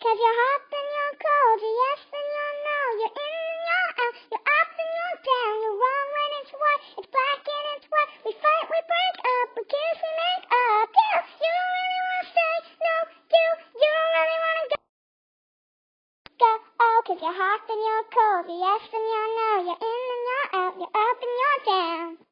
Cause you're hot and you're cold, you're yes and you're no, you're in and you're out, you're up and you're down, you're wrong when it's white, it's black and it's white. We fight, we break up, we kiss, we make up. You, you don't really wanna stay, no, you, you don't really wanna go. Go, oh, cause you're hot and you're cold, you're yes and you're no, you're in and you're out, you're up and you're down.